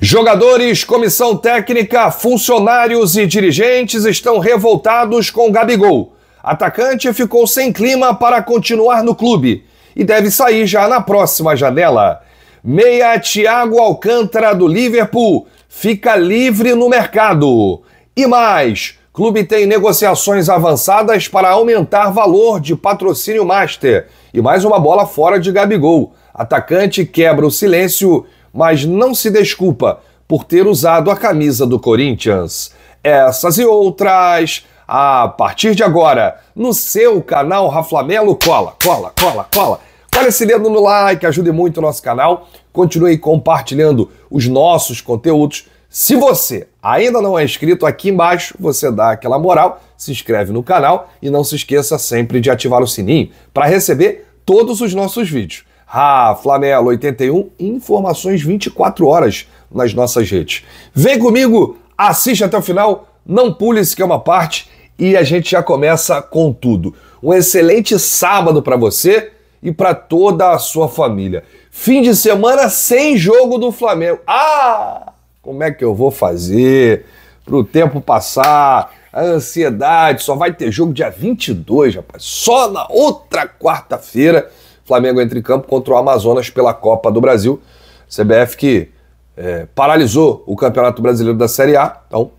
Jogadores, comissão técnica, funcionários e dirigentes estão revoltados com Gabigol. Atacante ficou sem clima para continuar no clube e deve sair já na próxima janela. Meia Thiago Alcântara do Liverpool fica livre no mercado. E mais, clube tem negociações avançadas para aumentar valor de patrocínio master. E mais uma bola fora de Gabigol. Atacante quebra o silêncio mas não se desculpa por ter usado a camisa do Corinthians. Essas e outras, a partir de agora, no seu canal Raflamelo, cola, cola, cola, cola. Cola esse dedo no like, ajude muito o nosso canal. Continue compartilhando os nossos conteúdos. Se você ainda não é inscrito, aqui embaixo você dá aquela moral, se inscreve no canal e não se esqueça sempre de ativar o sininho para receber todos os nossos vídeos. Ah, Flamengo 81, informações 24 horas nas nossas redes. Vem comigo, assiste até o final, não pule se que é uma parte e a gente já começa com tudo. Um excelente sábado para você e para toda a sua família. Fim de semana sem jogo do Flamengo. Ah, como é que eu vou fazer Pro tempo passar? A ansiedade, só vai ter jogo dia 22, rapaz. Só na outra quarta-feira. Flamengo entra em campo contra o Amazonas pela Copa do Brasil. CBF que é, paralisou o Campeonato Brasileiro da Série A, então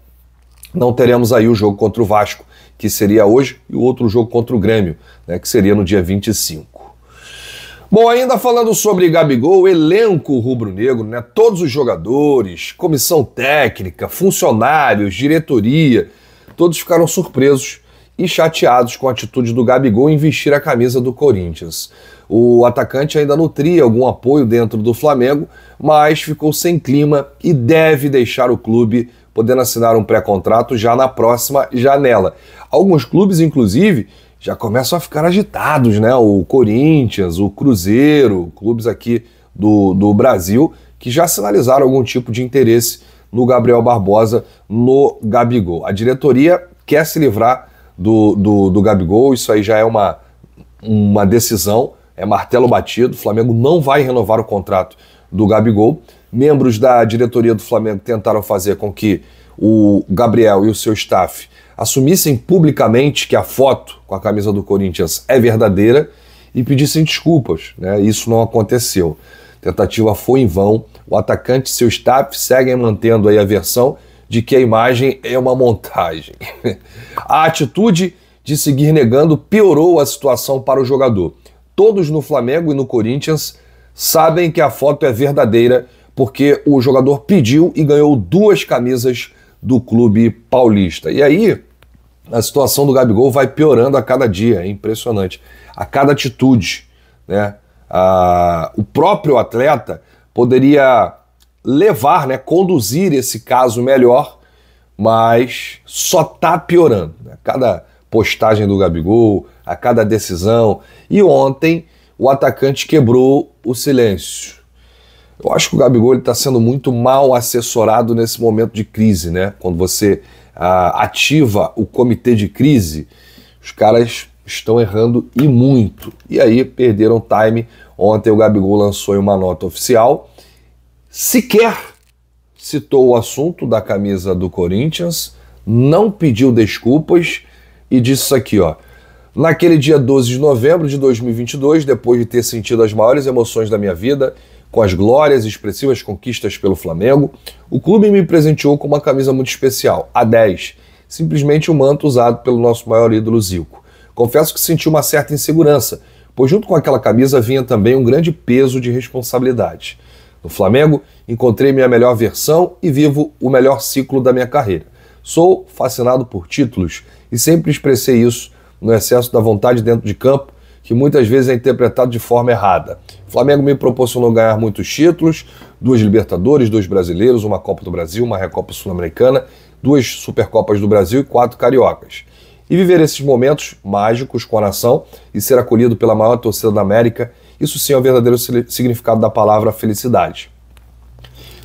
não teremos aí o jogo contra o Vasco, que seria hoje, e o outro jogo contra o Grêmio, né, que seria no dia 25. Bom, ainda falando sobre Gabigol, elenco rubro-negro, né? Todos os jogadores, comissão técnica, funcionários, diretoria, todos ficaram surpresos e chateados com a atitude do Gabigol em vestir a camisa do Corinthians. O atacante ainda nutria algum apoio dentro do Flamengo, mas ficou sem clima e deve deixar o clube, podendo assinar um pré-contrato já na próxima janela. Alguns clubes, inclusive, já começam a ficar agitados, né? O Corinthians, o Cruzeiro, clubes aqui do, do Brasil que já sinalizaram algum tipo de interesse no Gabriel Barbosa, no Gabigol. A diretoria quer se livrar do, do, do Gabigol, isso aí já é uma, uma decisão é martelo batido, o Flamengo não vai renovar o contrato do Gabigol. Membros da diretoria do Flamengo tentaram fazer com que o Gabriel e o seu staff assumissem publicamente que a foto com a camisa do Corinthians é verdadeira e pedissem desculpas. Né? Isso não aconteceu. A tentativa foi em vão. O atacante e seu staff seguem mantendo aí a versão de que a imagem é uma montagem. a atitude de seguir negando piorou a situação para o jogador todos no Flamengo e no Corinthians sabem que a foto é verdadeira, porque o jogador pediu e ganhou duas camisas do clube paulista. E aí, a situação do Gabigol vai piorando a cada dia, é impressionante. A cada atitude, né? o próprio atleta poderia levar, né, conduzir esse caso melhor, mas só tá piorando. Né? Cada postagem do Gabigol, a cada decisão. E ontem o atacante quebrou o silêncio. Eu acho que o Gabigol está sendo muito mal assessorado nesse momento de crise, né? Quando você ah, ativa o comitê de crise, os caras estão errando e muito. E aí perderam time. Ontem o Gabigol lançou em uma nota oficial, sequer citou o assunto da camisa do Corinthians, não pediu desculpas e disse isso aqui, ó. Naquele dia 12 de novembro de 2022, depois de ter sentido as maiores emoções da minha vida, com as glórias e expressivas conquistas pelo Flamengo, o clube me presenteou com uma camisa muito especial, a 10, simplesmente o um manto usado pelo nosso maior ídolo Zico. Confesso que senti uma certa insegurança, pois junto com aquela camisa vinha também um grande peso de responsabilidade. No Flamengo, encontrei minha melhor versão e vivo o melhor ciclo da minha carreira. Sou fascinado por títulos e sempre expressei isso no excesso da vontade dentro de campo, que muitas vezes é interpretado de forma errada. O Flamengo me proporcionou ganhar muitos títulos, duas Libertadores, dois brasileiros, uma Copa do Brasil, uma Recopa Sul-Americana, duas Supercopas do Brasil e quatro cariocas. E viver esses momentos mágicos com a nação e ser acolhido pela maior torcida da América, isso sim é o verdadeiro significado da palavra felicidade.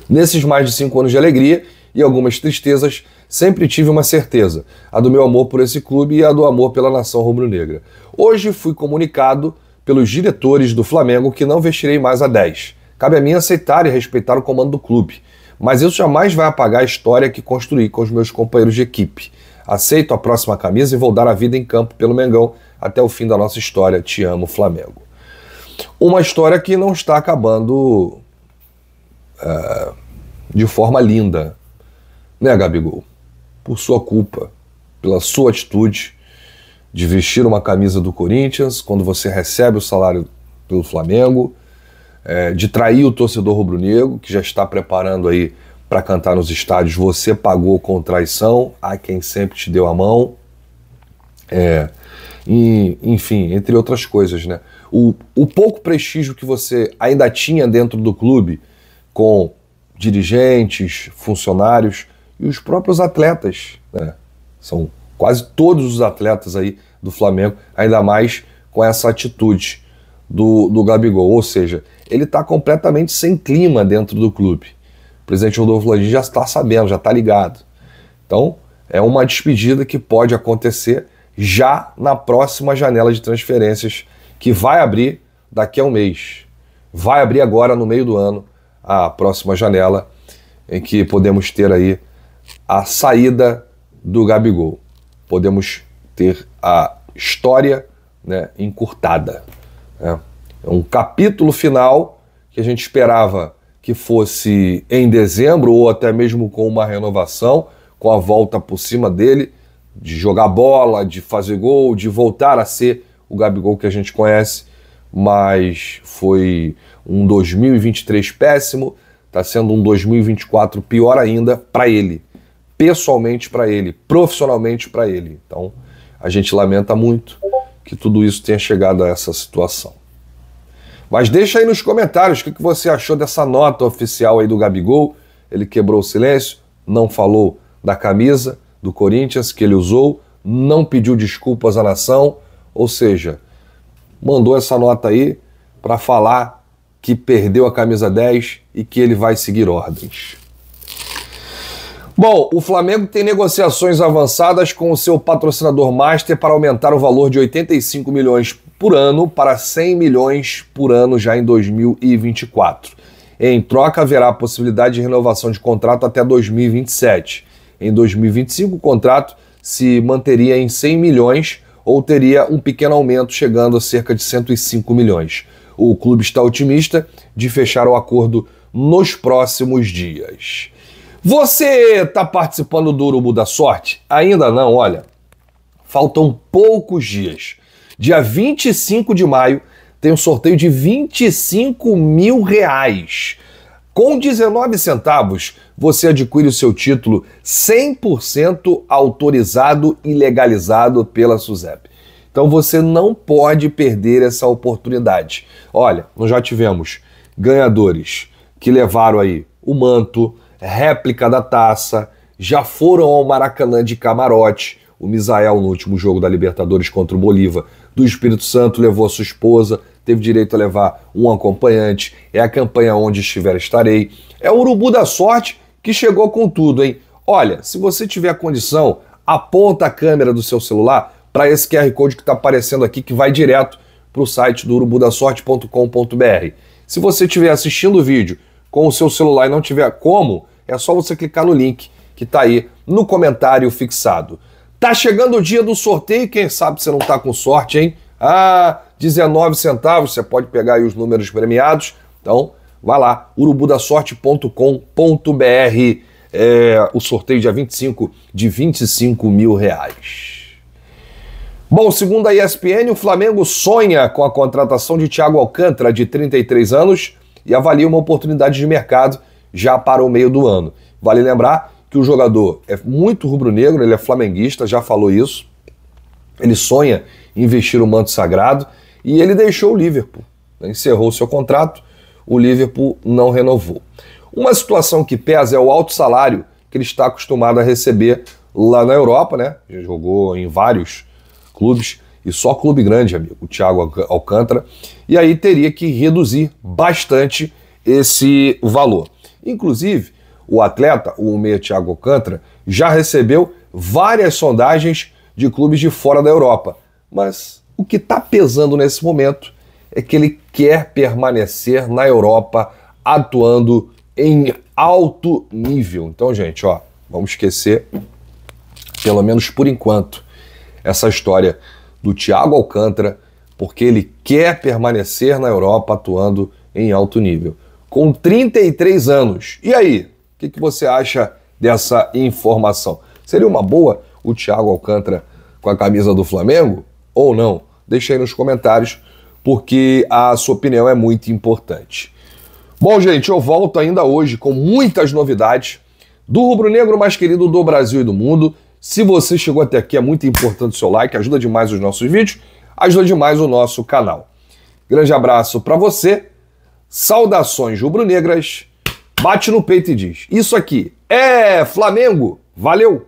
Nesses mais de cinco anos de alegria, e algumas tristezas, sempre tive uma certeza: a do meu amor por esse clube e a do amor pela nação rubro-negra. Hoje fui comunicado pelos diretores do Flamengo que não vestirei mais a 10. Cabe a mim aceitar e respeitar o comando do clube, mas isso jamais vai apagar a história que construí com os meus companheiros de equipe. Aceito a próxima camisa e vou dar a vida em campo pelo Mengão até o fim da nossa história. Te amo, Flamengo. Uma história que não está acabando uh, de forma linda, né, Gabigol? Por sua culpa, pela sua atitude de vestir uma camisa do Corinthians quando você recebe o salário pelo Flamengo, é, de trair o torcedor rubro-negro, que já está preparando aí para cantar nos estádios, você pagou com traição a quem sempre te deu a mão. É, e, enfim, entre outras coisas, né? O, o pouco prestígio que você ainda tinha dentro do clube com dirigentes, funcionários, e os próprios atletas. Né? São quase todos os atletas aí do Flamengo, ainda mais com essa atitude do, do Gabigol. Ou seja, ele está completamente sem clima dentro do clube. O presidente Rodolfo Landim já está sabendo, já está ligado. Então, é uma despedida que pode acontecer já na próxima janela de transferências, que vai abrir daqui a um mês. Vai abrir agora, no meio do ano, a próxima janela, em que podemos ter aí a saída do Gabigol. Podemos ter a história né, encurtada. Né? É um capítulo final que a gente esperava que fosse em dezembro ou até mesmo com uma renovação, com a volta por cima dele, de jogar bola, de fazer gol, de voltar a ser o Gabigol que a gente conhece, mas foi um 2023 péssimo, está sendo um 2024 pior ainda para ele pessoalmente para ele, profissionalmente para ele. Então, a gente lamenta muito que tudo isso tenha chegado a essa situação. Mas deixa aí nos comentários o que, você achou dessa nota oficial aí do Gabigol. Ele quebrou o silêncio, não falou da camisa do Corinthians que ele usou, não pediu desculpas à nação, ou seja, mandou essa nota aí para falar que perdeu a camisa 10 e que ele vai seguir ordens. Bom, o Flamengo tem negociações avançadas com o seu patrocinador master para aumentar o valor de 85 milhões por ano para 100 milhões por ano já em 2024. Em troca, haverá a possibilidade de renovação de contrato até 2027. Em 2025, o contrato se manteria em 100 milhões ou teria um pequeno aumento, chegando a cerca de 105 milhões. O clube está otimista de fechar o acordo nos próximos dias. Você está participando do Urubu da Sorte? Ainda não, olha. Faltam poucos dias. Dia 25 de maio tem um sorteio de 25 mil reais. Com 19 centavos, você adquire o seu título 100% autorizado e legalizado pela SUSEP. Então você não pode perder essa oportunidade. Olha, nós já tivemos ganhadores que levaram aí o manto, réplica da taça, já foram ao Maracanã de camarote. O Misael, no último jogo da Libertadores contra o Bolívar, do Espírito Santo, levou sua esposa, teve direito a levar um acompanhante. É a campanha Onde Estiver Estarei. É o Urubu da Sorte que chegou com tudo, hein? Olha, se você tiver condição, aponta a câmera do seu celular para esse QR Code que está aparecendo aqui, que vai direto para o site do urubudasorte.com.br. Se você estiver assistindo o vídeo com o seu celular e não tiver como, é só você clicar no link que está aí no comentário fixado. Tá chegando o dia do sorteio, quem sabe você não está com sorte, hein? Ah, 19 centavos, você pode pegar aí os números premiados. Então, vá lá, urubudasorte.com.br. É, o sorteio dia 25 de 25 mil reais. Bom, segundo a ESPN, o Flamengo sonha com a contratação de Thiago Alcântara, de 33 anos, e avalia uma oportunidade de mercado já para o meio do ano. Vale lembrar que o jogador é muito rubro-negro, ele é flamenguista, já falou isso. Ele sonha em o manto sagrado e ele deixou o Liverpool. Né? Encerrou seu contrato, o Liverpool não renovou. Uma situação que pesa é o alto salário que ele está acostumado a receber lá na Europa, né? Já jogou em vários clubes e só clube grande, amigo, o Thiago Alcântara. E aí teria que reduzir bastante esse valor. Inclusive, o atleta, o meia Thiago Alcântara, já recebeu várias sondagens de clubes de fora da Europa. Mas o que está pesando nesse momento é que ele quer permanecer na Europa atuando em alto nível. Então, gente, ó, vamos esquecer, pelo menos por enquanto, essa história do Thiago Alcântara, porque ele quer permanecer na Europa atuando em alto nível com 33 anos. E aí, o que, que você acha dessa informação? Seria uma boa o Thiago Alcântara com a camisa do Flamengo ou não? Deixa aí nos comentários, porque a sua opinião é muito importante. Bom, gente, eu volto ainda hoje com muitas novidades do rubro-negro mais querido do Brasil e do mundo. Se você chegou até aqui, é muito importante o seu like, ajuda demais os nossos vídeos, ajuda demais o nosso canal. Grande abraço para você Saudações rubro-negras, bate no peito e diz: Isso aqui é Flamengo, valeu!